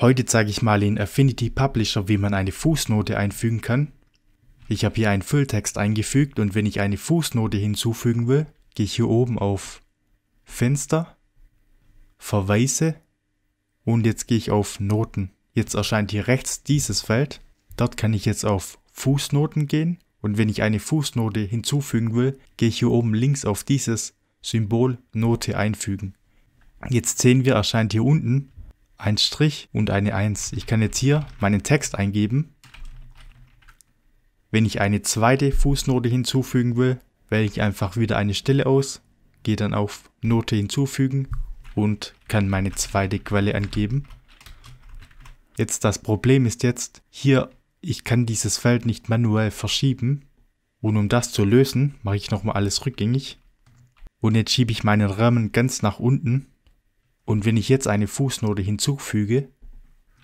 Heute zeige ich mal in Affinity Publisher, wie man eine Fußnote einfügen kann. Ich habe hier einen Fülltext eingefügt und wenn ich eine Fußnote hinzufügen will, gehe ich hier oben auf Fenster, Verweise und jetzt gehe ich auf Noten. Jetzt erscheint hier rechts dieses Feld. Dort kann ich jetzt auf Fußnoten gehen und wenn ich eine Fußnote hinzufügen will, gehe ich hier oben links auf dieses Symbol Note einfügen. Jetzt sehen wir, erscheint hier unten ein Strich und eine 1. Ich kann jetzt hier meinen Text eingeben. Wenn ich eine zweite Fußnote hinzufügen will, wähle ich einfach wieder eine Stelle aus, gehe dann auf Note hinzufügen und kann meine zweite Quelle angeben. Jetzt das Problem ist jetzt, hier, ich kann dieses Feld nicht manuell verschieben. Und um das zu lösen, mache ich nochmal alles rückgängig. Und jetzt schiebe ich meinen Rahmen ganz nach unten und wenn ich jetzt eine Fußnote hinzufüge,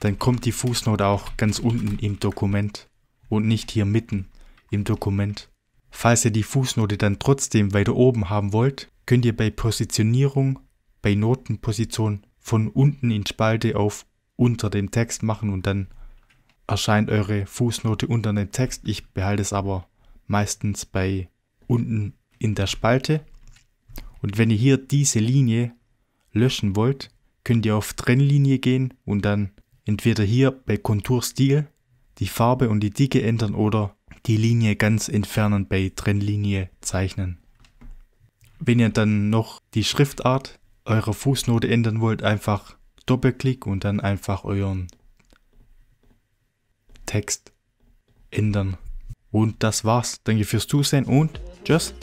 dann kommt die Fußnote auch ganz unten im Dokument und nicht hier mitten im Dokument. Falls ihr die Fußnote dann trotzdem weiter oben haben wollt, könnt ihr bei Positionierung, bei Notenposition von unten in Spalte auf unter dem Text machen und dann erscheint eure Fußnote unter dem Text. Ich behalte es aber meistens bei unten in der Spalte. Und wenn ihr hier diese Linie löschen wollt, könnt ihr auf Trennlinie gehen und dann entweder hier bei Konturstil die Farbe und die Dicke ändern oder die Linie ganz entfernen bei Trennlinie zeichnen. Wenn ihr dann noch die Schriftart eurer Fußnote ändern wollt, einfach Doppelklick und dann einfach euren Text ändern. Und das war's. Danke fürs Zusehen und tschüss.